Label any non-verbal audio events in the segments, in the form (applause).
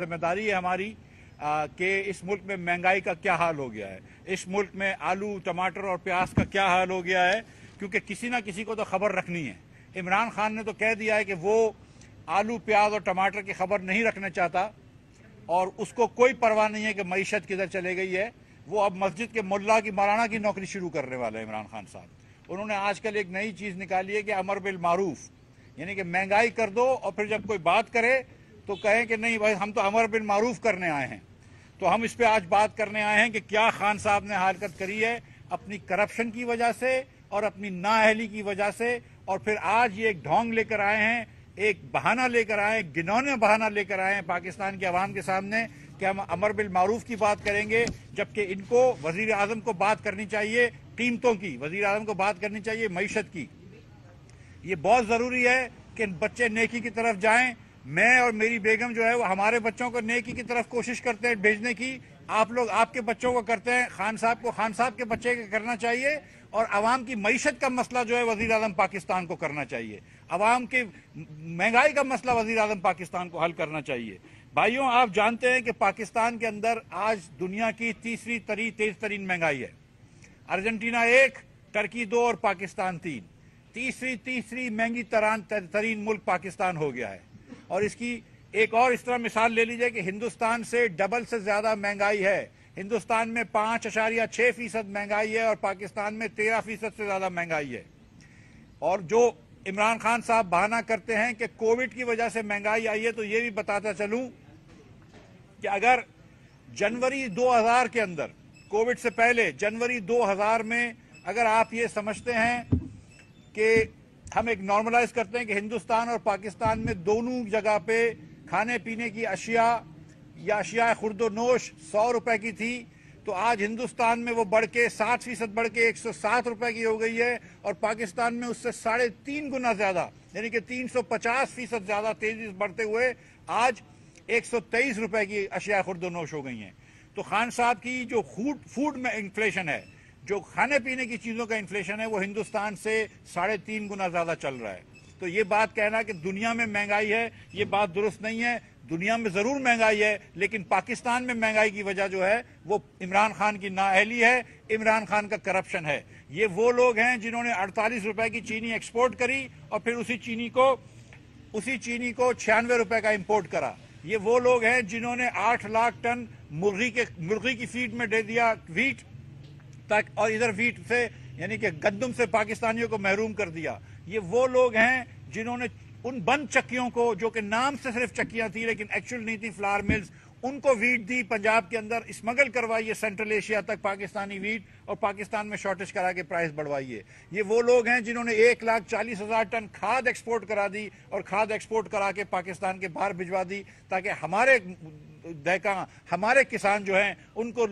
जिम्मेदारी है हमारी कि इस मुल्क में महंगाई का क्या हाल हो गया है इस मुल्क में आलू टमाटर और प्याज का क्या हाल हो गया है क्योंकि किसी ना किसी को तो खबर रखनी है इमरान खान ने तो कह दिया है कि वो आलू प्याज और टमाटर की खबर नहीं रखना चाहता और उसको कोई परवाह नहीं है कि मीशत किधर चले गई है वो अब मस्जिद के मुल्ला की मौलाना की नौकरी शुरू करने वाले हैं इमरान खान साहब उन्होंने आजकल एक नई चीज़ निकाली है कि अमर बिल मारूफ यानी कि महंगाई कर दो और फिर जब कोई बात करे तो कहें कि नहीं भाई हम तो अमर बिन मारूफ करने आए हैं तो हम इस पर आज बात करने आए हैं कि क्या खान साहब ने हरकत करी है अपनी करप्शन की वजह से और अपनी नाअहली की वजह से और फिर आज ये एक ढोंग लेकर आए हैं एक बहाना लेकर आए गिनौने बहाना लेकर आए हैं पाकिस्तान के अवाम के सामने कि हम अमर बिल मारूफ की बात करेंगे जबकि इनको वजीर आजम को बात करनी चाहिए कीमतों की वजीर आजम को बात करनी चाहिए मीशत की ये बहुत ज़रूरी है कि बच्चे नेकी की तरफ जाएं मैं और मेरी बेगम जो है वो हमारे बच्चों को नेकी की तरफ कोशिश करते हैं भेजने की आप लोग आपके बच्चों को करते हैं खान साहब को खान साहब के बच्चे के करना चाहिए और आवाम की मीशत का मसला जो है वजीर अजम पाकिस्तान को करना चाहिए आवाम के महंगाई का मसला वजीर अजम पाकिस्तान को हल करना चाहिए भाइयों आप जानते हैं कि पाकिस्तान के अंदर आज दुनिया की तीसरी तरी तेज तरीन महंगाई है अर्जेंटीना एक टर्की दो और पाकिस्तान तीन तीसरी तीसरी महंगी तरान तरीन मुल्क पाकिस्तान हो गया है और इसकी एक और इस तरह मिसाल ले लीजिए कि हिंदुस्तान से डबल से ज्यादा महंगाई है हिंदुस्तान में पांच अशारिया छह फीसद महंगाई है और पाकिस्तान में तेरह फीसद से ज्यादा महंगाई है और जो इमरान खान साहब बहाना करते हैं कि कोविड की वजह से महंगाई आई है तो ये भी बताता चलूं कि अगर जनवरी 2000 के अंदर कोविड से पहले जनवरी 2000 में अगर आप ये समझते हैं कि हम एक नॉर्मलाइज करते हैं कि हिंदुस्तान और पाकिस्तान में दोनों जगह पे खाने पीने की अशिया या अशिया खुर्दोनोश सौ रुपए की थी तो आज हिंदुस्तान में वो बढ़ के साठ फीसद बढ़ के एक सौ सात रुपए की हो गई है और पाकिस्तान में उससे साढ़े तीन गुना ज्यादा यानी कि तीन सौ पचास फीसद ज्यादा तेजी से बढ़ते हुए आज एक सौ तेईस रुपए की अशिया खुर्दोनोश हो गई है तो खान साहब की जो फूड फूड में इन्फ्लेशन है जो खाने पीने की चीज़ों का इन्फ्लेशन है वो हिंदुस्तान से साढ़े तीन गुना ज़्यादा चल रहा है तो ये बात कहना कि दुनिया में महंगाई है ये बात दुरुस्त नहीं है दुनिया में ज़रूर महंगाई है लेकिन पाकिस्तान में महंगाई की वजह जो है वो इमरान खान की नाअहली है इमरान खान का करप्शन है ये वो लोग हैं जिन्होंने अड़तालीस रुपए की चीनी एक्सपोर्ट करी और फिर उसी चीनी को उसी चीनी को छियानवे रुपए का इम्पोर्ट करा ये वो लोग हैं जिन्होंने आठ लाख टन मुर्गी के मुर्गी की फीड में दे दिया व्हीट तक और इधर वीट से यानी कि गंदम से पाकिस्तानियों को महरूम कर दिया ये वो लोग हैं जिन्होंने उन बंद चक्कियों को जो कि नाम से सिर्फ चक्कियां थी लेकिन एक्चुअल नहीं थी फ्लावर मिल्स उनको वीट दी पंजाब के अंदर स्मगल करवाइए सेंट्रल एशिया तक पाकिस्तानी वीट और पाकिस्तान में शॉर्टेज करा के प्राइस बढ़वाइए ये वो लोग हैं जिन्होंने एक लाख चालीस हजार टन खाद एक्सपोर्ट करा दी और खाद एक्सपोर्ट करा के पाकिस्तान के बाहर भिजवा दी ताकि हमारे देखा हमारे किसान जो हैं उनको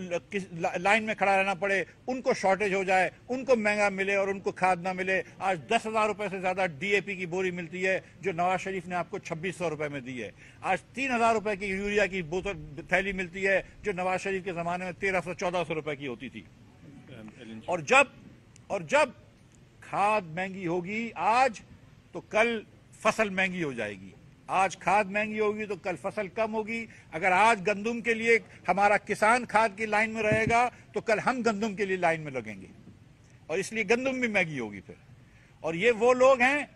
लाइन में खड़ा रहना पड़े उनको शॉर्टेज हो जाए उनको महंगा मिले और उनको खाद ना मिले आज दस हज़ार रुपए से ज़्यादा डीएपी की बोरी मिलती है जो नवाज शरीफ ने आपको छब्बीस सौ रुपए में दी है आज तीन हज़ार रुपए की यूरिया की बोतल थैली मिलती है जो नवाज शरीफ के ज़माने में तेरह सौ चौदह सौ रुपए की होती थी और जब और जब खाद महंगी होगी आज तो कल फसल महंगी हो जाएगी आज खाद महंगी होगी तो कल फसल कम होगी अगर आज गंदम के लिए हमारा किसान खाद की लाइन में रहेगा तो कल हम गंदुम के लिए लाइन में लगेंगे और इसलिए गंदम भी महंगी होगी फिर और ये वो लोग हैं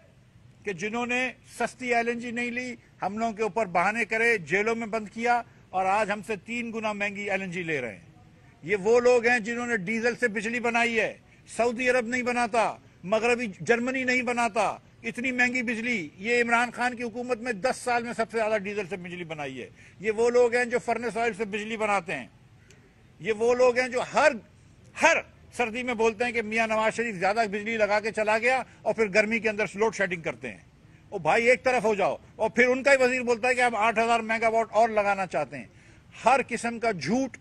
कि जिन्होंने सस्ती एलएनजी नहीं ली हम लोगों के ऊपर बहाने करे जेलों में बंद किया और आज हमसे तीन गुना महंगी एलएनजी ले रहे हैं ये वो लोग हैं जिन्होंने डीजल से बिजली बनाई है सऊदी अरब नहीं बनाता मगरबी जर्मनी नहीं बनाता इतनी महंगी बिजली ये इमरान खान की हुकूमत में दस साल में सबसे ज़्यादा डीजल से बिजली बनाई है ये वो लोग हैं जो फर्नेस ऑयल से बिजली बनाते हैं ये वो लोग हैं जो हर हर सर्दी में बोलते हैं कि मियाँ नवाज शरीफ ज़्यादा बिजली लगा के चला गया और फिर गर्मी के अंदर लोड शेडिंग करते हैं और भाई एक तरफ हो जाओ और फिर उनका ही वजीर बोलता है कि हम आठ हज़ार मेगावाट और लगाना चाहते हैं हर किस्म का झूठ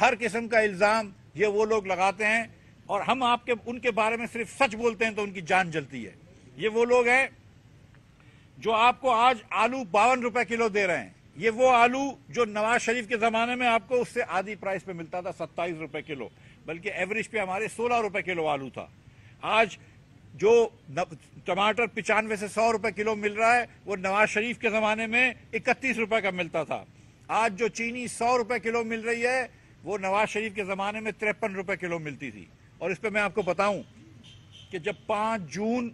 हर किस्म का इल्ज़ाम ये वो लोग लगाते हैं और हम आपके उनके बारे में सिर्फ सच बोलते हैं तो उनकी जान जलती है ये वो लोग हैं जो आपको आज आलू बावन रुपए किलो दे रहे हैं ये वो आलू जो नवाज शरीफ के जमाने में आपको उससे आधी प्राइस पे मिलता था सत्ताईस रुपए किलो बल्कि एवरेज पे हमारे सोलह रुपए किलो आलू था आज जो टमाटर पिचानवे से सौ रुपए किलो मिल रहा है वो नवाज शरीफ के जमाने में इकतीस रुपए का मिलता था आज जो चीनी सौ रुपए किलो मिल रही है वो नवाज शरीफ के जमाने में तिरपन रुपए किलो मिलती थी और इस पर मैं आपको बताऊं कि जब पांच जून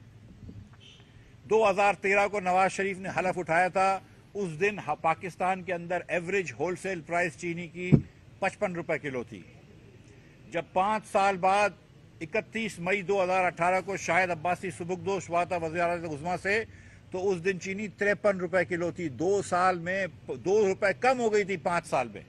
2013 को नवाज शरीफ ने हलफ उठाया था उस दिन पाकिस्तान के अंदर एवरेज होलसेल प्राइस चीनी की पचपन रुपए किलो थी जब पाँच साल बाद 31 मई 2018 को शायद अब्बासी सुबुकदोश हुआ था वजी गुजमा से तो उस दिन चीनी तिरपन रुपए किलो थी दो साल में दो रुपए कम हो गई थी पाँच साल में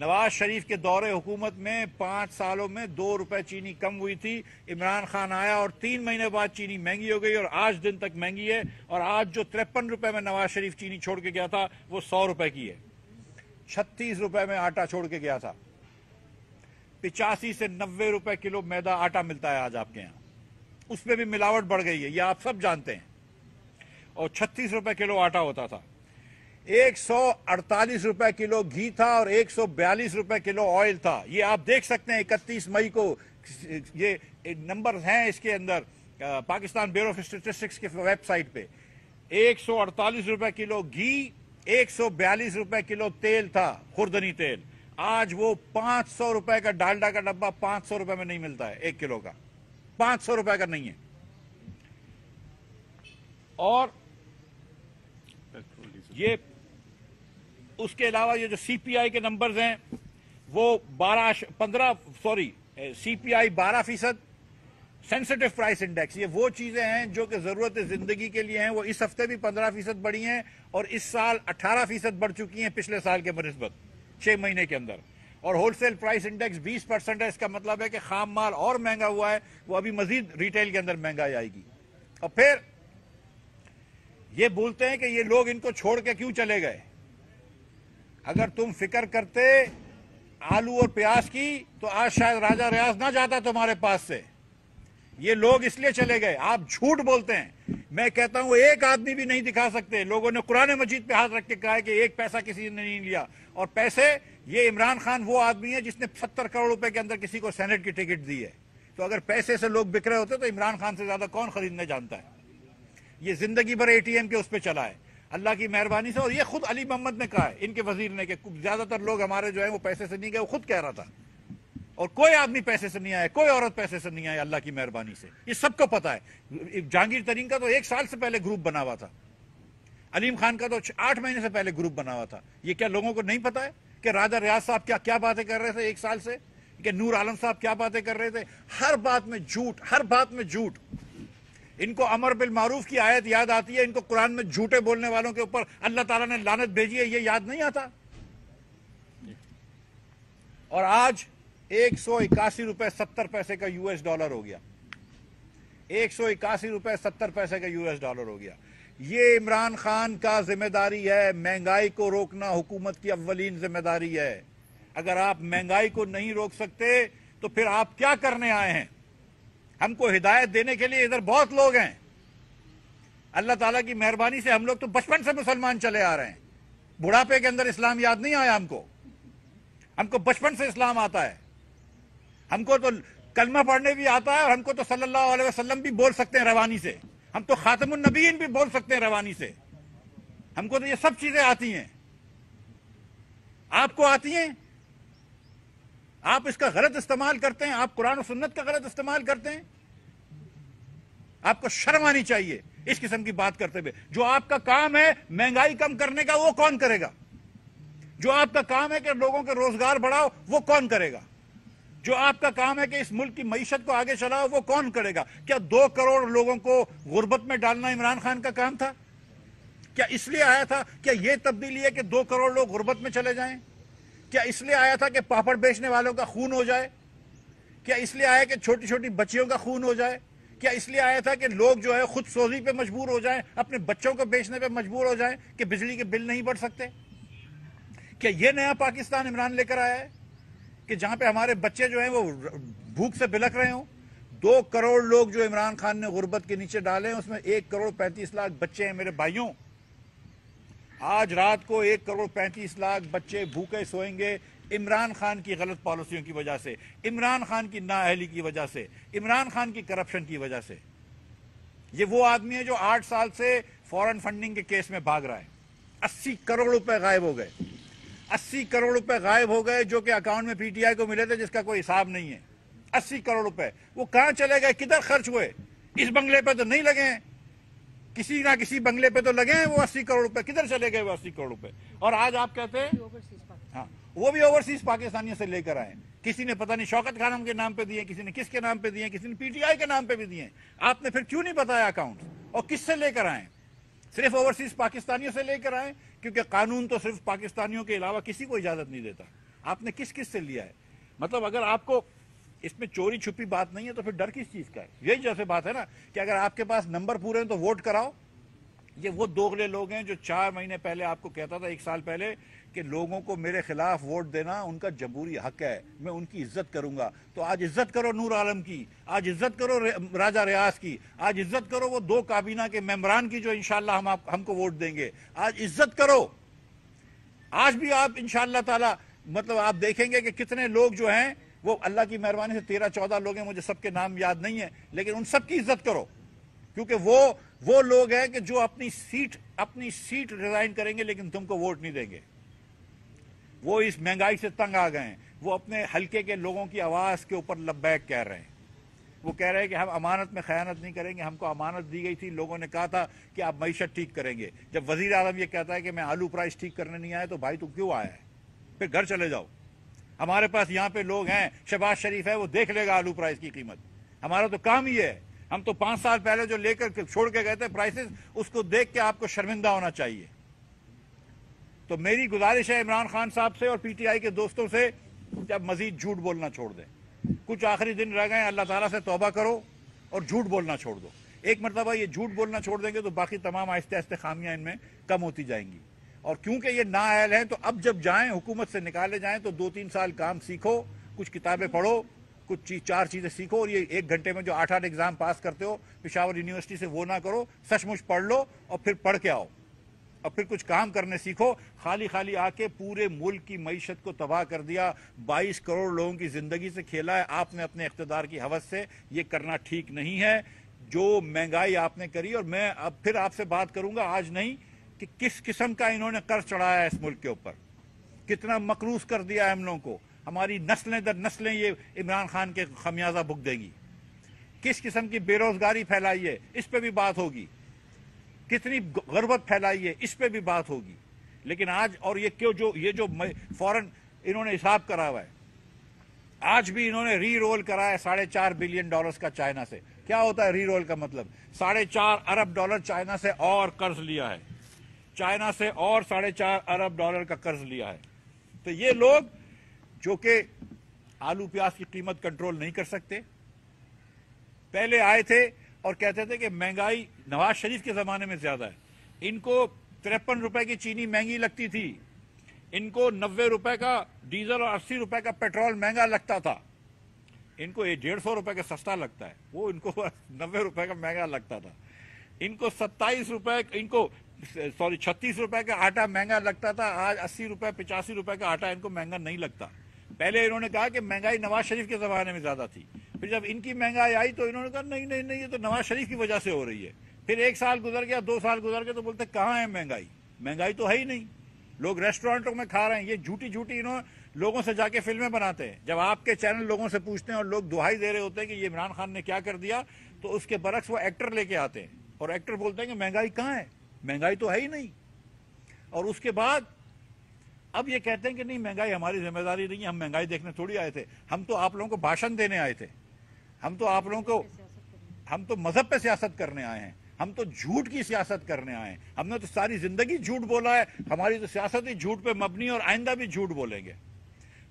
नवाज शरीफ के दौरे हुकूमत में पांच सालों में दो रुपए चीनी कम हुई थी इमरान खान आया और तीन महीने बाद चीनी महंगी हो गई और आज दिन तक महंगी है और आज जो तिरपन रुपए में नवाज शरीफ चीनी छोड़ के गया था वो सौ रुपए की है छत्तीस रुपए में आटा छोड़ के गया था पिचासी से नब्बे रुपए किलो मैदा आटा मिलता है आज आपके यहाँ उसमें भी मिलावट बढ़ गई है यह आप सब जानते हैं और छत्तीस रुपए किलो आटा होता था एक रुपए किलो घी था और एक रुपए किलो ऑयल था ये आप देख सकते हैं इकतीस मई को ये नंबर हैं इसके अंदर पाकिस्तान ब्यूरो ऑफ स्टेटिस्टिक्स के वेबसाइट पे एक रुपए किलो घी एक रुपए किलो तेल था खुर्दनी तेल आज वो पांच सौ रुपए का डालडा का डब्बा पांच सौ रुपए में नहीं मिलता है एक किलो का पांच सौ रुपए का नहीं है और ये उसके अलावा ये जो सीपीआई के नंबर्स हैं वो बारह पंद्रह सॉरी सीपीआई बारह फीसद सेंसिटिव प्राइस इंडेक्स ये वो चीजें हैं जो कि जरूरत जिंदगी के लिए हैं वो इस हफ्ते भी पंद्रह फीसद बढ़ी हैं और इस साल अट्ठारह फीसद बढ़ चुकी हैं पिछले साल के बनस्बत छह महीने के अंदर और होलसेल प्राइस इंडेक्स 20 परसेंट है इसका मतलब है कि खाम माल और महंगा हुआ है वो अभी मजीद रिटेल के अंदर महंगाई आएगी और फिर ये बोलते हैं कि ये लोग इनको छोड़ के क्यों चले गए अगर तुम फिक्र करते आलू और प्याज की तो आज शायद राजा रियाज ना जाता तुम्हारे पास से ये लोग इसलिए चले गए आप झूठ बोलते हैं मैं कहता हूं एक आदमी भी नहीं दिखा सकते लोगों ने कुरान मजीद पे हाथ रख के कहा है कि एक पैसा किसी ने नहीं लिया और पैसे ये इमरान खान वो आदमी है जिसने सत्तर करोड़ रुपए के अंदर किसी को सेनेट की टिकट दी है तो अगर पैसे से लोग बिक रहे होते तो इमरान खान से ज्यादा कौन खरीदने जानता है ये जिंदगी भर एटीएम के उस पर चला है अल्लाह की मेहरबानी से और ये खुद अली मोहम्मद ने कहा है इनके वजीर ने कि ज्यादातर लोग हमारे जो है वो पैसे से नहीं गए वो खुद कह रहा था और कोई आदमी पैसे से नहीं आया कोई औरत पैसे से नहीं आया अल्लाह की मेहरबानी से ये सबको पता है जहांगीर तरीन का तो एक साल से पहले ग्रुप बना हुआ था अलीम खान का तो आठ महीने से पहले ग्रुप बना हुआ था ये क्या लोगों को नहीं पता है कि राजा रियाज साहब क्या क्या बातें कर रहे थे एक साल से कि नूर आलम साहब क्या बातें कर रहे थे हर बात में झूठ हर बात में झूठ इनको अमर बिल मारूफ की आयत याद आती है इनको कुरान में झूठे बोलने वालों के ऊपर अल्लाह ताला ने लानत भेजी है ये याद नहीं आता और आज एक सौ इक्यासी रुपए सत्तर पैसे का यूएस डॉलर हो गया एक सौ इक्यासी रुपए सत्तर पैसे का यूएस डॉलर हो गया ये इमरान खान का जिम्मेदारी है महंगाई को रोकना हुकूमत की अव्वलीन जिम्मेदारी है अगर आप महंगाई को नहीं रोक सकते तो फिर आप क्या करने आए हैं हमको हिदायत देने के लिए इधर बहुत लोग हैं अल्लाह ताला की मेहरबानी से हम लोग तो बचपन से मुसलमान चले आ रहे हैं बुढ़ापे के अंदर इस्लाम याद नहीं आया हमको हमको बचपन से इस्लाम आता है हमको तो कलमा पढ़ने भी आता है और हमको तो सल्लल्लाहु अलैहि वसल्लम भी बोल सकते हैं रवानी से हम तो खातमनबीन भी बोल सकते हैं रवानी से हमको तो ये सब चीजें आती हैं आपको आती हैं आप इसका गलत इस्तेमाल करते हैं आप कुरान और सुन्नत का गलत इस्तेमाल करते हैं आपको शर्म आनी चाहिए इस किस्म की बात करते हुए जो आपका काम है महंगाई कम करने का वो कौन करेगा जो आपका काम है कि लोगों के रोजगार बढ़ाओ वो कौन करेगा जो आपका काम है कि इस मुल्क की मीशत को आगे चलाओ वो कौन करेगा क्या दो करोड़ लोगों को गुर्बत में डालना इमरान खान का काम था क्या इसलिए आया था क्या यह तब्दीली है कि दो करोड़ लोग गुर्बत में चले जाएं क्या इसलिए आया था कि पापड़ बेचने वालों का खून हो जाए क्या इसलिए आया कि छोटी छोटी बच्चियों का खून हो जाए क्या इसलिए आया था कि लोग जो है खुद सोजी पे मजबूर हो जाएं अपने बच्चों को बेचने पे मजबूर हो जाएं कि बिजली के बिल नहीं बढ़ सकते क्या ये नया पाकिस्तान इमरान लेकर आया है कि जहां पे हमारे बच्चे जो हैं वो भूख से बिलक रहे हों दो करोड़ लोग जो इमरान खान ने गुर्बत के नीचे डाले हैं उसमें एक करोड़ पैंतीस लाख बच्चे हैं मेरे भाइयों आज रात को एक करोड़ पैंतीस लाख बच्चे भूखे सोएंगे इमरान खान की गलत पॉलिसियों की वजह से इमरान खान की नाअहली की वजह से इमरान खान की करप्शन की वजह से ये वो आदमी है जो आठ साल से फॉरेन फंडिंग के केस में भाग रहा है अस्सी करोड़ रुपए गायब हो गए अस्सी करोड़ रुपए गायब हो गए जो कि अकाउंट में पीटीआई को मिले थे जिसका कोई हिसाब नहीं है अस्सी करोड़ रुपए वो कहां चले गए किधर खर्च हुए इस बंगले पे तो नहीं लगे हैं किसी ना किसी बंगले पे तो लगे हैं वो अस्सी करोड़ रुपए किधर चले गए वो अस्सी करोड़ रुपए और आज आप कहते हैं वो भी ओवरसीज पाकिस्तानियों से लेकर आए किसी ने पता नहीं शौकत खानम के नाम पे दिए किसी ने किसके नाम पे दिए किसी ने पीटीआई के नाम पे भी दिए आपने फिर क्यों नहीं बताया अकाउंट और किससे लेकर आए सिर्फ ओवरसीज पाकिस्तानियों से लेकर आए क्योंकि कानून तो सिर्फ पाकिस्तानियों के अलावा किसी को इजाजत नहीं देता आपने किस किस से लिया है मतलब अगर आपको इसमें चोरी छुपी बात नहीं है तो फिर डर किस चीज का है यही जैसे बात है ना कि अगर आपके पास नंबर पूरे हैं तो वोट कराओ ये वो दोगले लोग हैं जो चार महीने पहले आपको कहता था एक साल पहले कि लोगों को मेरे खिलाफ वोट देना उनका जमहूरी हक है मैं उनकी इज्जत करूंगा तो आज इज्जत करो नूर आलम की आज इज्जत करो राजा रियाज की आज इज्जत करो वो दो काबीना के मेम्बरान की जो इनशाला हम आप, हमको वोट देंगे आज इज्जत करो आज भी आप इनशाला तला मतलब आप देखेंगे कि कितने लोग जो हैं वो अल्लाह की मेहरबानी से तेरह चौदह लोग हैं मुझे सबके नाम याद नहीं है लेकिन उन सबकी इज्जत करो क्योंकि वो वो लोग हैं कि जो अपनी सीट अपनी सीट रिजाइन करेंगे लेकिन तुमको वोट नहीं देंगे वो इस महंगाई से तंग आ गए हैं वो अपने हल्के के लोगों की आवाज़ के ऊपर लब्बैक कह रहे हैं वो कह रहे हैं कि हम अमानत में खयानत नहीं करेंगे हमको अमानत दी गई थी लोगों ने कहा था कि आप मीशत ठीक करेंगे जब वजीर आजम ये कहता है कि मैं आलू प्राइस ठीक करने नहीं आया तो भाई तू क्यों आया है फिर घर चले जाओ हमारे पास यहाँ पे लोग हैं शहबाज शरीफ है वो देख लेगा आलू प्राइस की कीमत हमारा तो काम ही है हम तो पांच साल पहले जो लेकर छोड़ के गए थे प्राइसेस उसको देख के आपको शर्मिंदा होना चाहिए तो मेरी गुजारिश है इमरान खान साहब से और पीटीआई के दोस्तों से जब आप मजीद झूठ बोलना छोड़ दें कुछ आखिरी दिन रह गए अल्लाह ताला से तौबा करो और झूठ बोलना छोड़ दो एक मरतबा ये झूठ बोलना छोड़ देंगे तो बाकी तमाम आहिस्ते आहिस्ते खामियां इनमें कम होती जाएंगी और क्योंकि ये ना आयल हैं तो अब जब जाएं हुकूमत से निकाले जाएं तो दो तीन साल काम सीखो कुछ किताबें पढ़ो कुछ चीज चार चीज़ें सीखो और ये एक घंटे में जो आठ आठ एग्जाम पास करते हो पिशावर यूनिवर्सिटी से वो ना करो सचमुच पढ़ लो और फिर पढ़ के आओ और फिर कुछ काम करने सीखो खाली खाली आके पूरे मुल्क की मीशत को तबाह कर दिया 22 करोड़ लोगों की जिंदगी से खेला है आपने अपने इकतदार की हवस से ये करना ठीक नहीं है जो महंगाई आपने करी और मैं अब फिर आपसे बात करूंगा आज नहीं कि किस किस्म का इन्होंने कर्ज चढ़ाया है इस मुल्क के ऊपर कितना मकरूस कर दिया है हम लोगों को हमारी नस्लें दर नस्लें ये इमरान खान के खमियाजा भुग देंगी किस किस्म की बेरोजगारी फैलाई है इस पर भी बात होगी कितनी गर्बत फैलाई है इस पर भी बात होगी लेकिन आज और ये क्यों जो ये जो फॉरन इन्होंने हिसाब करा हुआ है आज भी इन्होंने री रोल कराया साढ़े चार बिलियन डॉलर्स का चाइना से क्या होता है री रोल का मतलब साढ़े चार अरब डॉलर चाइना से और कर्ज लिया है चाइना से और साढ़े चार अरब डॉलर का कर्ज लिया है तो ये लोग जो कि आलू प्याज की कीमत कंट्रोल नहीं कर सकते पहले आए थे और कहते थे कि महंगाई नवाज शरीफ के जमाने में ज्यादा है इनको तिरपन रुपए की चीनी महंगी लगती थी इनको नब्बे रुपए का डीजल और अस्सी रुपए का पेट्रोल महंगा लगता था इनको ये डेढ़ सौ रुपए का सस्ता लगता है वो इनको (laughs) नब्बे रुपए का महंगा लगता था इनको सत्ताईस रुपए इनको सॉरी छत्तीस रुपए का आटा महंगा लगता था आज अस्सी रुपए पिचासी रुपए का आटा इनको महंगा नहीं लगता पहले इन्होंने कहा कि महंगाई नवाज शरीफ के ज़माने में ज़्यादा थी फिर जब इनकी महंगाई आई तो इन्होंने कहा नहीं नहीं नहीं ये तो नवाज शरीफ की वजह से हो रही है फिर एक साल गुजर गया दो साल गुजर गया तो बोलते कहाँ है महंगाई महंगाई तो है ही नहीं लोग रेस्टोरेंटों में खा रहे हैं ये झूठी झूठी इन्होंने लोगों से जाके फिल्में बनाते हैं जब आपके चैनल लोगों से पूछते हैं और लोग दुहाई दे रहे होते हैं कि ये इमरान खान ने क्या कर दिया तो उसके बरक्स वो एक्टर लेके आते हैं और एक्टर बोलते हैं कि महंगाई कहाँ है महंगाई तो है ही नहीं और उसके बाद अब ये कहते हैं कि नहीं महंगाई हमारी जिम्मेदारी नहीं है हम महंगाई देखने थोड़ी आए थे हम तो आप लोगों को भाषण देने आए थे हम तो आप लोगों को हम तो मजहब पे सियासत करने आए हैं हम तो झूठ की सियासत करने आए हैं हमने तो सारी जिंदगी झूठ बोला है हमारी तो सियासत ही झूठ पे मबनी और आइंदा भी झूठ बोलेंगे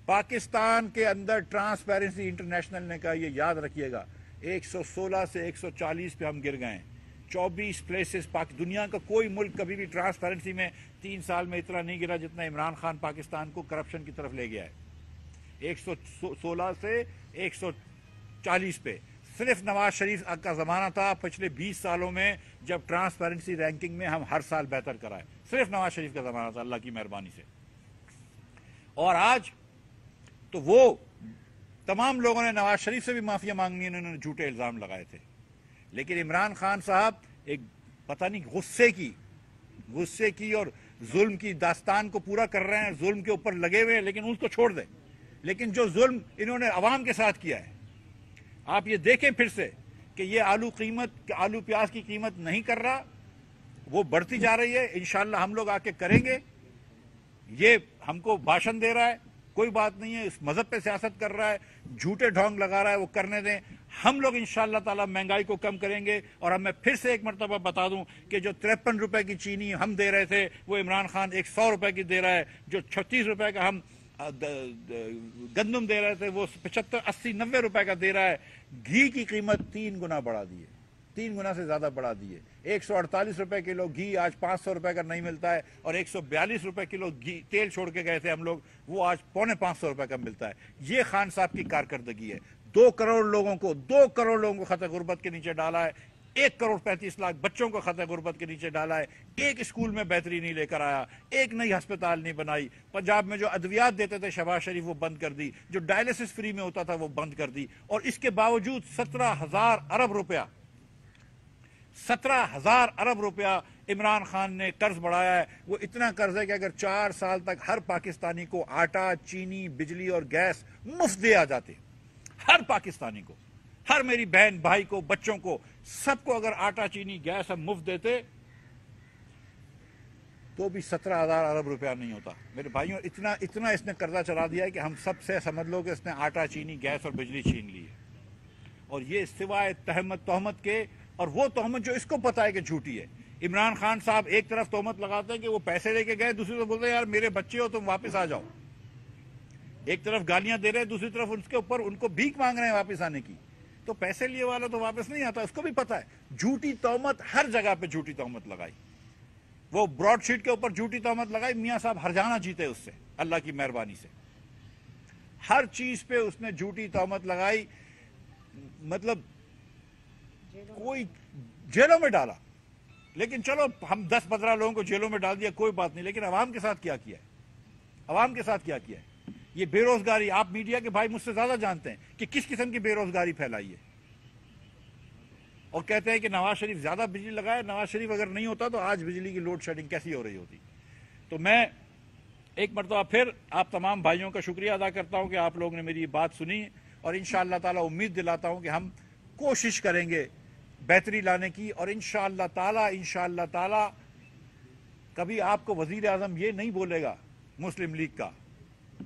पाकिस्तान के अंदर ट्रांसपेरेंसी इंटरनेशनल ने कहा ये याद रखिएगा 116 से 140 पे हम गिर गए 24 प्लेसेस पाकि दुनिया का कोई मुल्क कभी भी ट्रांसपेरेंसी में तीन साल में इतना नहीं गिरा जितना इमरान खान पाकिस्तान को करप्शन की तरफ ले गया है 116 से 140 पे सिर्फ नवाज शरीफ का ज़माना था पिछले 20 सालों में जब ट्रांसपेरेंसी रैंकिंग में हम हर साल बेहतर कराए सिर्फ नवाज शरीफ का ज़माना था अल्लाह की मेहरबानी से और आज तो वो तमाम लोगों ने नवाज शरीफ से भी माफ़िया मांगनी उन्होंने झूठे इल्ज़ाम लगाए थे लेकिन इमरान खान साहब एक पता नहीं गुस्से की गुस्से की और जुल्म की दास्तान को पूरा कर रहे हैं जुल्म के ऊपर लगे हुए हैं लेकिन उसको छोड़ दें लेकिन जो जुल्म इन्होंने अवाम के साथ किया है आप ये देखें फिर से कि ये आलू कीमत आलू प्याज की कीमत नहीं कर रहा वो बढ़ती जा रही है इन हम लोग आके करेंगे ये हमको भाषण दे रहा है कोई बात नहीं है इस मजहब पे सियासत कर रहा है झूठे ढोंग लगा रहा है वो करने दें हम लोग इन ताला महंगाई को कम करेंगे और अब मैं फिर से एक मरतबा बता दूं कि जो तिरपन रुपए की चीनी हम दे रहे थे वो इमरान खान एक सौ रुपए की दे रहा है जो छत्तीस रुपए का हम गंदम दे रहे थे वो पचहत्तर अस्सी नब्बे रुपए का दे रहा है घी की कीमत तीन गुना बढ़ा दी है तीन गुना से ज़्यादा बढ़ा दिए एक सौ अड़तालीस किलो घी आज पांच सौ का नहीं मिलता है और एक सौ बयालीस किलो घी तेल छोड़ के गए थे हम लोग वो आज पौने पांच सौ का मिलता है ये खान साहब की कारकर्दगी है दो करोड़ लोगों को दो करोड़ लोगों को खत गुर्बत के नीचे डाला है एक करोड़ पैंतीस लाख बच्चों को खत गुर्बत के नीचे डाला है एक स्कूल में बेहतरी नहीं लेकर आया एक नई अस्पताल नहीं बनाई पंजाब में जो अद्वियात देते थे शहबाज शरीफ वो बंद कर दी जो डायलिसिस फ्री में होता था वो बंद कर दी और इसके बावजूद सत्रह हजार अरब रुपया सत्रह हजार अरब रुपया इमरान खान ने कर्ज बढ़ाया है वो इतना कर्ज है कि अगर चार साल तक हर पाकिस्तानी को आटा चीनी बिजली और गैस मुफ्त दिया जाते हर पाकिस्तानी को हर मेरी बहन भाई को बच्चों को सबको अगर आटा चीनी गैस हम मुफ्त देते तो भी सत्रह हजार अरब रुपया नहीं होता मेरे भाइयों इतना इतना इसने कर्जा चला दिया है कि हम सबसे समझ लो कि इसने आटा चीनी गैस और बिजली छीन ली है और ये सिवाय तहमत तोहमत के और वो तोहमत जो इसको पता है कि झूठी है इमरान खान साहब एक तरफ तोहमत लगाते हैं कि वो पैसे लेके गए दूसरी तरफ बोलते हैं यार मेरे बच्चे हो तुम वापस आ जाओ एक तरफ गालियां दे रहे हैं दूसरी तरफ उसके ऊपर उनको भीख मांग रहे हैं वापस आने की तो पैसे लिए वाला तो वापस नहीं आता उसको भी पता है झूठी तोहमत हर जगह पर झूठी तोहमत लगाई वो ब्रॉडशीट के ऊपर झूठी तोहमत लगाई मियाँ साहब हरजाना जीते उससे अल्लाह की मेहरबानी से हर चीज पे उसने झूठी तोहमत लगाई मतलब कोई जेलों में डाला लेकिन चलो हम दस पंद्रह लोगों को जेलों में डाल दिया कोई बात नहीं लेकिन आवाम के साथ क्या किया है आवाम के साथ क्या किया है ये बेरोजगारी आप मीडिया के भाई मुझसे ज्यादा जानते हैं कि किस किस्म की बेरोजगारी फैलाई है और कहते हैं कि नवाज शरीफ ज्यादा बिजली लगाए नवाज शरीफ अगर नहीं होता तो आज बिजली की लोड शेडिंग कैसी हो रही होती तो मैं एक मरतबा फिर आप तमाम भाइयों का शुक्रिया अदा करता हूं कि आप लोगों ने मेरी ये बात सुनी और इन ताला उम्मीद दिलाता हूं कि हम कोशिश करेंगे बेहतरी लाने की और इन ताला इन ताला कभी आपको वजीर अजम ये नहीं बोलेगा मुस्लिम लीग का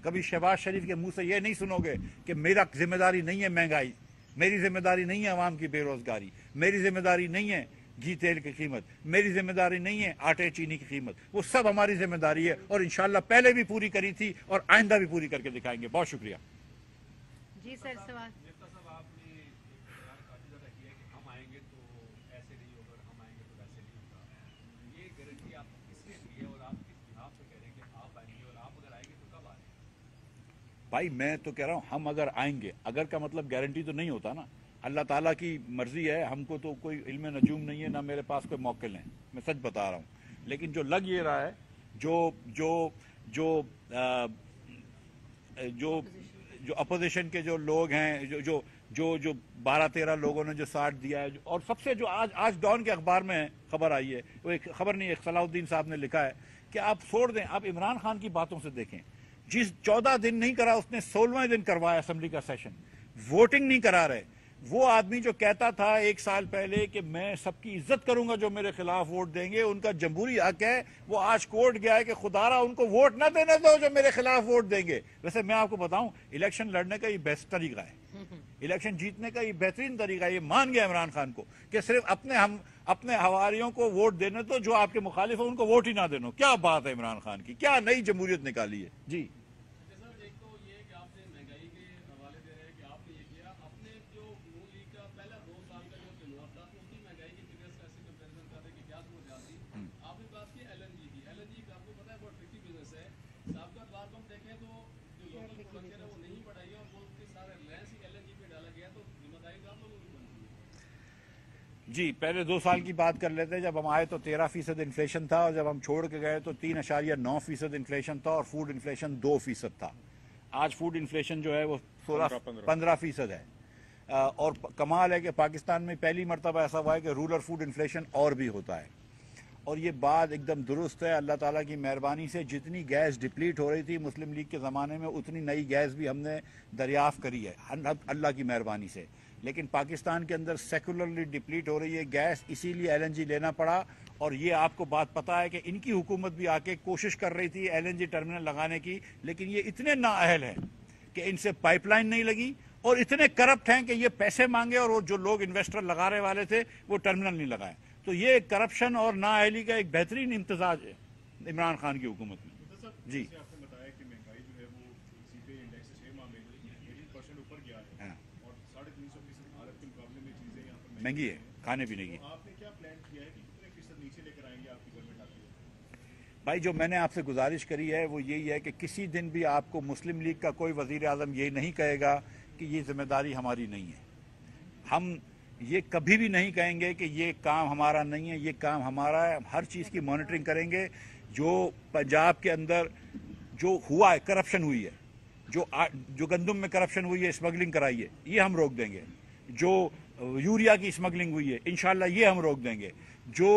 कभी शहबाज शरीफ के मुंह से ये नहीं सुनोगे कि मेरा जिम्मेदारी नहीं है महंगाई मेरी जिम्मेदारी नहीं है आवाम की बेरोजगारी मेरी जिम्मेदारी नहीं है घी तेल की कीमत मेरी जिम्मेदारी नहीं है आटे चीनी की कीमत वो सब हमारी जिम्मेदारी है और इनशाला पहले भी पूरी करी थी और आइंदा भी पूरी करके दिखाएंगे बहुत शुक्रिया जी सर सवाल भाई मैं तो कह रहा हूँ हम अगर आएंगे अगर का मतलब गारंटी तो नहीं होता ना अल्लाह ताला की मर्जी है हमको तो कोई इल्म नजूम नहीं है ना मेरे पास कोई मौके हैं मैं सच बता रहा हूँ लेकिन जो लग ये रहा है जो जो जो आ, जो जो अपोजिशन के जो लोग हैं जो जो जो जो बारह तेरह लोगों ने जो साथ दिया है और सबसे जो आज आज डॉन के अखबार में खबर आई है वो एक खबर नहीं एक सलाउद्दीन साहब ने लिखा है कि आप छोड़ दें आप इमरान खान की बातों से देखें जिस चौदह दिन नहीं करा उसने सोलहवें दिन करवाया असेंबली का सेशन वोटिंग नहीं करा रहे वो आदमी जो कहता था एक साल पहले कि मैं सबकी इज्जत करूंगा जो मेरे खिलाफ वोट देंगे उनका जमहूरी हक है वो आज कोर्ट गया है कि खुदारा उनको वोट ना देने दो जो मेरे खिलाफ वोट देंगे वैसे मैं आपको बताऊं इलेक्शन लड़ने का ये बेस्ट तरीका है इलेक्शन जीतने का ये बेहतरीन तरीका ये मान गया इमरान खान को कि सिर्फ अपने हम अपने हवारियों को वोट देने तो जो आपके मुखालिफ है उनको वोट ही ना देना क्या बात है इमरान खान की क्या नई जमहूरियत निकाली है जी जी पहले दो साल की बात कर लेते हैं जब हम आए तो तेरह फीसद इन्फ्लेशन था और जब हम छोड़ के गए तो तीन अशारिया नौ फीसद इन्फ्लेशन था और फूड इन्फ्लेशन दो फीसद था आज फूड इन्फ्लेशन जो है वो सोलह पंद्रह फीसद है और कमाल है कि पाकिस्तान में पहली मरतबा ऐसा हुआ है कि रूरल फूड इन्फ्लेशन और भी होता है और ये बात एकदम दुरुस्त है अल्लाह ताला की मेहरबानी से जितनी गैस डिप्लीट हो रही थी मुस्लिम लीग के ज़माने में उतनी नई गैस भी हमने दरियाफ़ करी है अल्लाह की मेहरबानी से लेकिन पाकिस्तान के अंदर सेकुलरली डिप्लीट हो रही है गैस इसीलिए एलएनजी लेना पड़ा और ये आपको बात पता है कि इनकी हुकूमत भी आके कोशिश कर रही थी एलएनजी टर्मिनल लगाने की लेकिन ये इतने नाअहल हैं कि इनसे पाइपलाइन नहीं लगी और इतने करप्ट हैं कि ये पैसे मांगे और वो जो लोग इन्वेस्टर लगाने वाले थे वो टर्मिनल नहीं लगाए तो ये करप्शन और नाअहली का एक बेहतरीन इम्तजाज है इमरान खान की हुकूमत में जी महंगी है खाने पीने की भाई जो मैंने आपसे गुजारिश करी है वो यही है कि किसी दिन भी आपको मुस्लिम लीग का कोई वजीर आजम ये नहीं कहेगा कि ये जिम्मेदारी हमारी नहीं है हम ये कभी भी नहीं कहेंगे कि ये काम हमारा नहीं है ये काम हमारा है हम हर चीज़ की मॉनिटरिंग करेंगे जो पंजाब के अंदर जो हुआ है करप्शन हुई है जो आ, जो गंदम में करप्शन हुई है स्मगलिंग कराई है ये हम रोक देंगे जो यूरिया की स्मगलिंग हुई है इनशाला ये हम रोक देंगे जो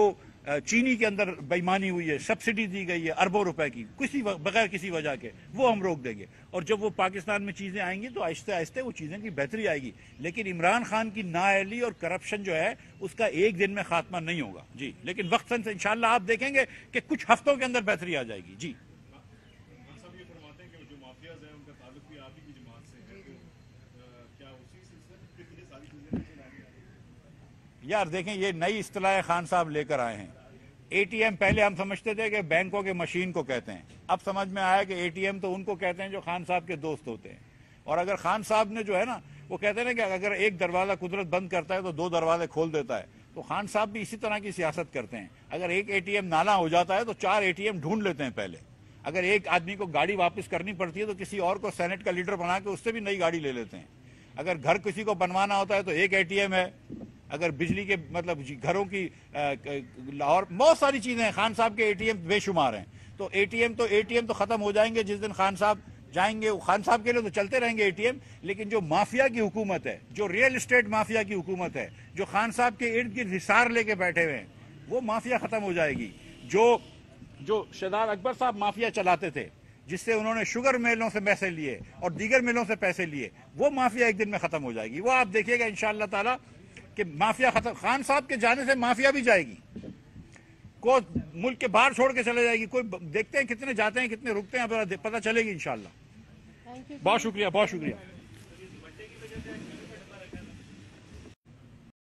चीनी के अंदर बेईमानी हुई है सब्सिडी दी गई है अरबों रुपए की किसी बगैर किसी वजह के वो हम रोक देंगे और जब वो पाकिस्तान में चीज़ें आएंगी तो आहिस्ते आहिस्ते वो चीज़ें की बेहतरी आएगी लेकिन इमरान खान की नाअहली और करप्शन जो है उसका एक दिन में खात्मा नहीं होगा जी लेकिन वक्ता से इनशाला आप देखेंगे कि कुछ हफ्तों के अंदर बेहतरी आ जाएगी जी यार देखें ये नई असलाह खान साहब लेकर आए हैं एटीएम पहले हम समझते थे कि बैंकों के मशीन को कहते हैं अब समझ में आया कि एटीएम तो उनको कहते हैं जो खान साहब के दोस्त होते हैं और अगर खान साहब ने जो है ना वो कहते हैं ना कि अगर एक दरवाज़ा कुदरत बंद करता है तो दो दरवाजे खोल देता है तो खान साहब भी इसी तरह की सियासत करते हैं अगर एक एटीएम नाला हो जाता है तो चार एटीएम ढूंढ लेते हैं पहले अगर एक आदमी को गाड़ी वापस करनी पड़ती है तो किसी और को सेनेट का लीडर बना के उससे भी नई गाड़ी ले लेते हैं अगर घर किसी को बनवाना होता है तो एक एटीएम है अगर बिजली के मतलब घरों की लाहौर बहुत सारी चीज़ें हैं खान साहब के एटीएम बेशुमार हैं तो एटीएम तो एटीएम तो ख़त्म हो जाएंगे जिस दिन खान साहब जाएंगे खान साहब के लिए तो चलते रहेंगे एटीएम लेकिन जो माफिया की हुकूमत है जो रियल इस्टेट माफिया की हुकूमत है जो खान साहब के इर्द गिर्द हिसार लेके बैठे हुए हैं वो माफिया ख़त्म हो जाएगी जो जो शहजाद अकबर साहब माफिया चलाते थे जिससे उन्होंने शुगर मिलों से पैसे लिए और दीगर मिलों से पैसे लिए वो माफिया एक दिन में खत्म हो जाएगी वो आप देखिएगा इन ताला कि माफिया खत्म खान साहब के जाने से माफिया भी जाएगी को मुल्क के बाहर छोड़ के चले जाएगी कोई देखते हैं कितने जाते हैं कितने रुकते हैं पता चलेगी इंशाल्लाह बहुत शुक्रिया बहुत शुक्रिया